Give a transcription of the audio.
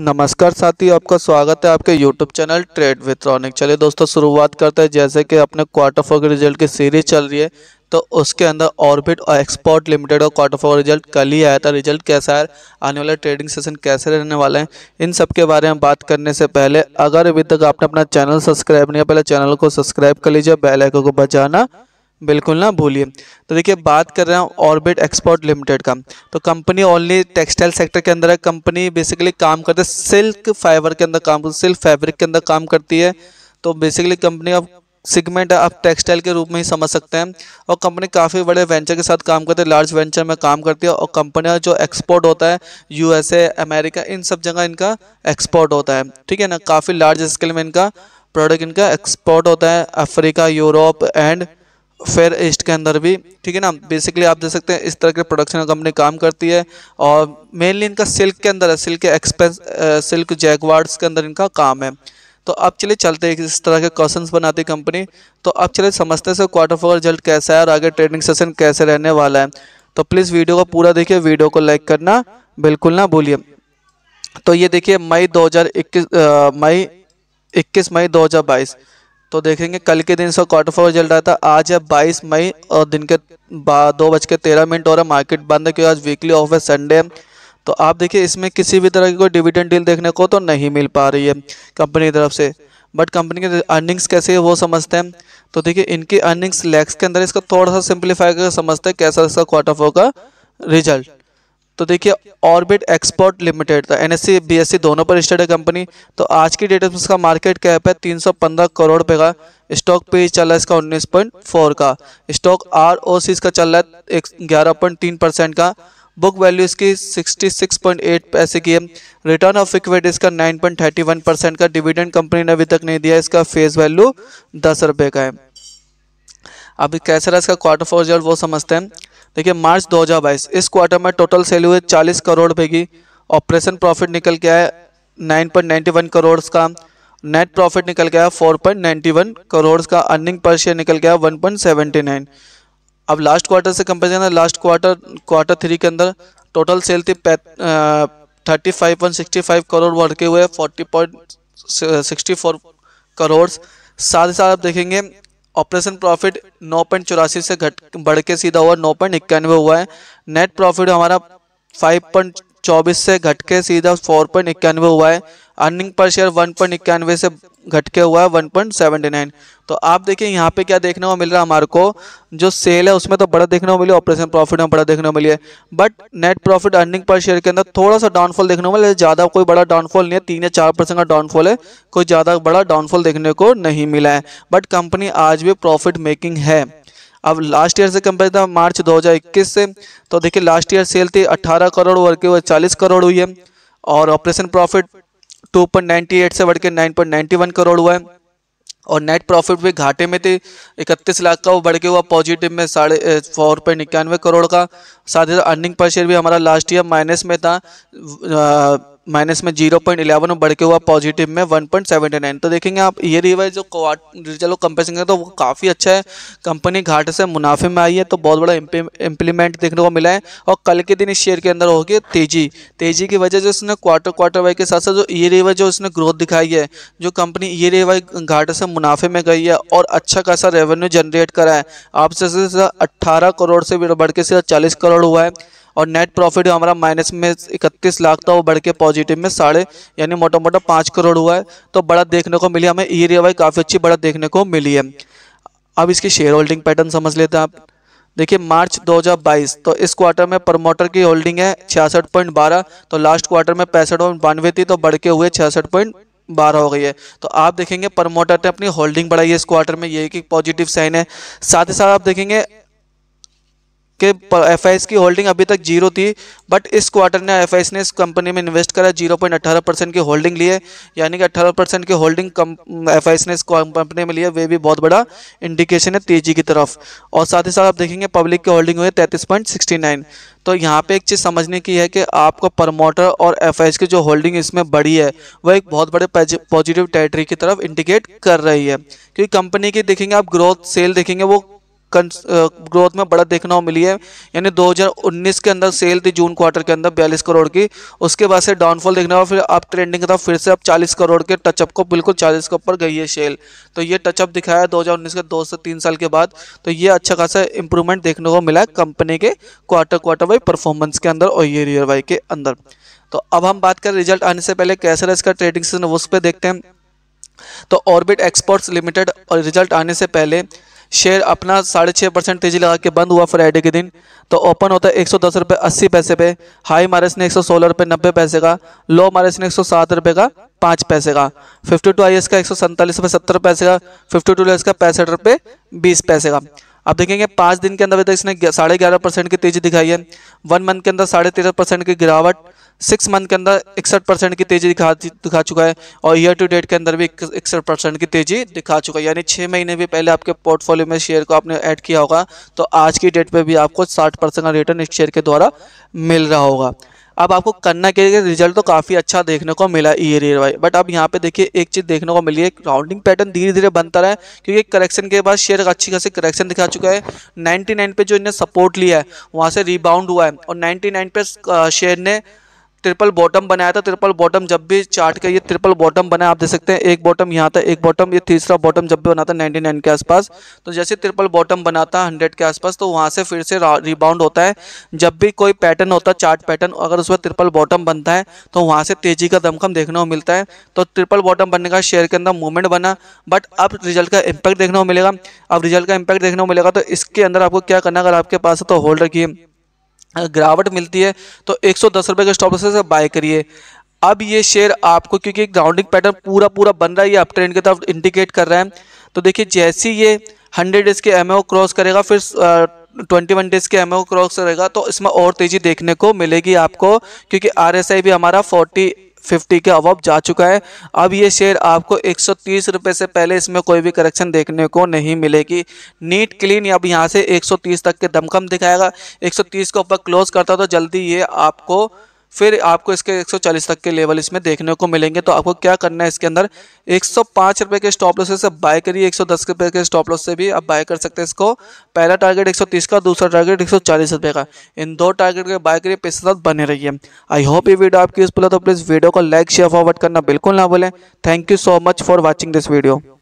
नमस्कार साथी आपका स्वागत है आपके YouTube channel trade with Ronik चलिए दोस्तों शुरुआत करते हैं जैसे कि अपने क्वार्टर फोर के रिजल्ट की सीरीज चल रही है तो उसके अंदर ऑर्बिट और एक्सपोर्ट लिमिटेड का क्वार्टर फोर रिजल्ट कल ही आया था रिजल्ट कैसा है आने वाला ट्रेडिंग सेशन कैसे रहने वाले हैं इन सब के बारे में बात करने से पहले अगर अभी तक आपने अपना चैनल सब्सक्राइब नहीं किया पहले चैनल को सब्सक्राइब कर लीजिए बेलाइकों को बचाना बिल्कुल ना भूलिए तो देखिए बात कर रहे हैं ऑर्बिट एक्सपोर्ट लिमिटेड का तो कंपनी ओनली टेक्सटाइल सेक्टर के अंदर है कंपनी बेसिकली काम करते है सिल्क फाइबर के अंदर काम करती सिल्क फैब्रिक के अंदर काम करती है तो बेसिकली कंपनी अब सिगमेंट आप टेक्सटाइल के रूप में ही समझ सकते हैं और कंपनी काफ़ी बड़े वेंचर के साथ काम करती है लार्ज वेंचर में काम करती है और कंपनियाँ जो एक्सपोर्ट होता है यूएसए अमेरिका इन सब जगह इनका एक्सपोर्ट होता है ठीक है ना काफ़ी लार्ज स्केल में इनका प्रोडक्ट इनका एक्सपोर्ट होता है Africa Europe and Far East के अंदर भी ठीक है ना बेसिकली आप देख सकते हैं इस तरह के प्रोडक्शन कंपनी काम करती है और मेनली इनका सिल्क के अंदर है सिल्क के एक्सपेंस सिल्क जैगवाड्स के अंदर इनका काम है तो अब चलिए चलते हैं इस तरह के क्वेश्चन बनाती कंपनी तो अब चलिए समझते हैं क्वार्टर फोर रिजल्ट कैसा है और आगे ट्रेनिंग सेशन कैसे रहने वाला है तो प्लीज़ वीडियो को पूरा देखिए वीडियो को लाइक करना बिल्कुल ना भूलिए तो ये देखिए मई 2021 मई 21 मई 2022 तो देखेंगे कल के दिन इसका क्वार्टर फोर रिजल्ट आया था आज है बाईस मई और दिन के दो बज के तेरह मिनट और मार्केट बंद है क्योंकि आज वीकली ऑफ है संडे तो आप देखिए इसमें किसी भी तरह की कोई डिविडेंड डील देखने को तो नहीं मिल पा रही है कंपनी की तरफ से बट कंपनी की अर्निंग्स कैसे है वो समझते हैं तो देखिए इनकी अर्निंग्स लैक्स के अंदर इसका थोड़ा सा सिंप्लीफाई करके समझते हैं कैसा इसका क्वार्टर फोर का रिजल्ट तो देखिए ऑर्बिट एक्सपोर्ट लिमिटेड था एनएससी बीएससी दोनों पर स्टेड है कंपनी तो आज की डेट में इसका मार्केट कैप है 315 करोड़ रुपये का स्टॉक पे चल रहा है इसका 19.4 का स्टॉक आर ओ सी इसका चल रहा है ग्यारह पॉइंट तीन परसेंट का बुक वैल्यू इसकी 66.8 पैसे की है रिटर्न ऑफ इक्विटी इसका 9.31 परसेंट का डिविडेंड कंपनी ने अभी तक नहीं दिया इसका फेस वैल्यू दस रुपये का है अभी कैसे रहा इसका क्वार्टर फोर रिजल्ट वो समझते हैं देखिए मार्च 2022 इस क्वार्टर में टोटल सेल हुए 40 करोड़ रुपए की ऑपरेशन प्रॉफिट निकल के आया 9.91 करोड़ का नेट प्रॉफिट निकल के आया 4.91 करोड़ का अर्निंग पर शेयर निकल के आया 1.79 अब लास्ट क्वार्टर से कंपेरिजन है लास्ट क्वार्टर क्वार्टर थ्री के अंदर टोटल सेल थी thirty five point sixty five crore बढ़ हुए forty point sixty four crore साथ ही साथ आप देखेंगे ऑपरेशन प्रॉफिट नौ पॉइंट चौरासी से घट बढ़ के सीधा हुआ नौ पॉइंट इक्यानवे हुआ है नेट प्रॉफिट हमारा फाइव पॉइंट चौबीस से घट के सीधा फोर पॉइंट इक्यानवे हुआ है earning per share one point इक्यानवे से घट के हुआ है वन पॉइंट सेवेंटी नाइन तो आप देखिए यहाँ पे क्या देखने को मिल रहा है हमारे को जो सेल है उसमें तो बड़ा देखने को मिली ऑपरेशन प्रॉफिट में बड़ा देखने को मिली है but net profit earning per share के अंदर थोड़ा सा डाउनफॉल देखने को मिला ज़्यादा कोई बड़ा डाउनफॉल नहीं है तीन या चार परसेंट का डाउनफॉल है कोई ज़्यादा बड़ा डाउनफॉल देखने को नहीं मिला है बट कंपनी आज भी प्रॉफिट मेकिंग है अब लास्ट ईयर से कंपेयर था मार्च 2021 से तो देखिए लास्ट ईयर सेल थी 18 करोड़ बढ़ के वो 40 करोड़ हुई है और ऑपरेशन प्रॉफिट 2.98 से बढ़ के 9.91 करोड़ हुआ है और नेट प्रॉफिट भी घाटे में थे इकतीस लाख का वो बढ़ के हुआ पॉजिटिव में साढ़े फोर पॉइंट इक्यानवे करोड़ का साथ ही अर्निंग पर शेयर भी हमारा लास्ट ईयर माइनस में था आ, माइनस में जीरो पॉइंट इलेवन और बढ़ के हुआ पॉजिटिव में वन पॉइंट सेवेंटी नाइन तो देखेंगे आप ये रिवाइज जो चलो कंपेरिजन करें तो वो काफ़ी अच्छा है कंपनी घाटे से मुनाफे में आई है तो बहुत बड़ा इंप्लीमेंट देखने को मिला है और कल के दिन इस शेयर के अंदर होगी तेजी तेजी की वजह से उसने क्वार्टर क्वार्टर वाई के साथ साथ जो ये e रिवाइज जो उसने ग्रोथ दिखाई है जो कंपनी ये रिवाइज घाटे से मुनाफे में गई है और अच्छा खासा रेवेन्यू जनरेट करा है आपसे अट्ठारह करोड़ से बढ़ के सिर्फ चालीस करोड़ हुआ है और नेट प्रॉफिट हमारा माइनस में इकतीस लाख था वो बढ़ के पॉजिटिव में साढ़े यानी मोटा मोटा पाँच करोड़ हुआ है तो बड़ा देखने को मिली हमें ई वाई काफ़ी अच्छी बड़ा देखने को मिली है अब इसकी शेयर होल्डिंग पैटर्न समझ लेते हैं आप देखिए मार्च 2022 तो इस क्वार्टर में प्रमोटर की होल्डिंग है छियासठ पॉइंट बारह तो लास्ट क्वार्टर में पैंसठ पॉइंट बानवे थी तो बढ़ के हुए छियासठ पॉइंट बारह हो गई है तो आप देखेंगे प्रमोटर ने अपनी होल्डिंग बढ़ाई है इस क्वार्टर में ये कि पॉजिटिव साइन है साथ ही साथ आप देखेंगे के एफ की होल्डिंग अभी तक जीरो थी बट इस क्वार्टर ने एफ ने इस कंपनी में इन्वेस्ट करा जीरो पॉइंट अट्ठारह परसेंट की होल्डिंग लिए यानी कि अट्ठारह परसेंट की होल्डिंग एफ ने इस कंपनी में लिए वे भी बहुत बड़ा इंडिकेशन है तेजी की तरफ और साथ ही साथ आप देखेंगे पब्लिक की होल्डिंग हुई है तैंतीस पॉइंट सिक्सटी नाइन तो यहाँ पे एक चीज़ समझने की है कि आपको प्रमोटर और एफ की जो होल्डिंग इसमें बढ़ी है वह एक बहुत बड़े पॉजिटिव टेरिटरी की तरफ इंडिकेट कर रही है क्योंकि कंपनी की देखेंगे आप ग्रोथ सेल देखेंगे वो ग्रोथ में बड़ा देखने को मिली है यानी 2019 के अंदर सेल थी जून क्वार्टर के अंदर बयालीस करोड़ की उसके बाद से डाउनफॉल देखने को फिर अब ट्रेंडिंग था फिर से अब 40 करोड़ के टचअप को बिल्कुल 40 के ऊपर गई है सेल तो ये टचअप दिखाया 2019 के दो से तीन साल के बाद तो ये अच्छा खासा इंप्रूवमेंट देखने को मिला है कंपनी के क्वार्टर क्वार्टर वाई परफॉर्मेंस के अंदर और ईयर ईयर वाई के अंदर तो अब हम बात करें रिजल्ट आने से पहले कैसे इसका ट्रेडिंग सीजन उस पर देखते हैं तो ऑर्बिट एक्सपोर्ट्स लिमिटेड और रिजल्ट आने से पहले शेयर अपना साढ़े छः परसेंट तेजी लगा के बंद हुआ फ्राइडे के दिन तो ओपन होता है एक सौ दस रुपये अस्सी पैसे पे हाई मारस ने एक सौ सोलह रुपये नब्बे पैसे का लो मारस ने एक सौ सात रुपये का पाँच पैसे का फिफ्टी टू आई एस का एक सौ सैंतालीस रुपये सत्तर पैसे का फिफ्टी टू एस का पैंसठ रुपये बीस पैसे का अब देखेंगे पाँच दिन के अंदर तक इसने साढ़े ग्यारह परसेंट की तेजी दिखाई है वन मंथ के अंदर साढ़े तेरह परसेंट की गिरावट सिक्स मंथ के अंदर इकसठ परसेंट की तेजी दिखा दिखा चुका है और ईयर टू डेट के अंदर भी इकसठ परसेंट की तेजी दिखा चुका है यानी छः महीने भी पहले आपके पोर्टफोलियो में शेयर को आपने ऐड किया होगा तो आज की डेट पर भी आपको साठ परसेंट का रिटर्न इस शेयर के द्वारा मिल रहा होगा अब आपको करना के लिए रिजल्ट तो काफ़ी अच्छा देखने को मिला ईयर ईयर वाई बट अब यहाँ पे देखिए एक चीज़ देखने को मिली है राउंडिंग पैटर्न धीरे धीरे बनता रहा है क्योंकि करेक्शन के बाद शेयर अच्छी खासी करेक्शन दिखा चुका है 99 पे जो इन्हें सपोर्ट लिया है वहाँ से रिबाउंड हुआ है और 99 पे शेयर ने ट्रिपल बॉटम बनाया था ट्रिपल बॉटम जब भी चार्ट का ये ट्रिपल बॉटम बनाया आप देख सकते हैं एक बॉटम यहाँ था एक बॉटम ये तीसरा बॉटम जब भी बना था नाइन्टी के आसपास तो जैसे ट्रिपल बॉटम बनाता है हंड्रेड के आसपास तो वहाँ से फिर से रिबाउंड होता है जब भी कोई पैटर्न होता है चार्ट पैटर्न अगर उसमें ट्रिपल बॉटम बनता है तो वहाँ से तेजी का दमखम देखने को मिलता है तो ट्रिपल बॉटम बनने का शेयर के अंदर मूवमेंट बना बट अब रिजल्ट का इम्पैक्ट देखने को मिलेगा अब रिजल्ट का इम्पैक्ट देखने को मिलेगा तो इसके अंदर आपको क्या करना अगर आपके पास तो होल्ड रखिए गिरावट मिलती है तो एक सौ दस रुपये के स्टॉप से बाय करिए अब ये शेयर आपको क्योंकि एक राउंडिंग पैटर्न पूरा पूरा बन रहा है ये अप ट्रेंड की तरफ इंडिकेट कर रहा है तो देखिए जैसे ये हंड्रेड डेज के एम क्रॉस करेगा फिर ट्वेंटी वन डेज के एम क्रॉस करेगा तो इसमें और तेज़ी देखने को मिलेगी आपको क्योंकि आर भी हमारा फोर्टी फिफ्टी के अब जा चुका है अब ये शेयर आपको एक सौ तीस रुपये से पहले इसमें कोई भी करेक्शन देखने को नहीं मिलेगी नीट क्लीन अब यहाँ से एक सौ तीस तक के दमकम दिखाएगा एक सौ तीस के ऊपर क्लोज करता तो जल्दी ये आपको फिर आपको इसके 140 तक के लेवल इसमें देखने को मिलेंगे तो आपको क्या करना है इसके अंदर एक रुपए के स्टॉप लॉस से बाय करिए 110 रुपए के स्टॉप लॉस से भी आप बाय कर सकते हैं इसको पहला टारगेट 130 का दूसरा टारगेट 140 रुपए का इन दो टारगेट के बाय करिए पैसे साथ बने रहिए आई होप ये वीडियो आपकी यूजफुल है तो प्लीज़ वीडियो को लाइक शेयर फॉरवर्ड करना बिल्कुल ना भूलें thank you so much for watching this video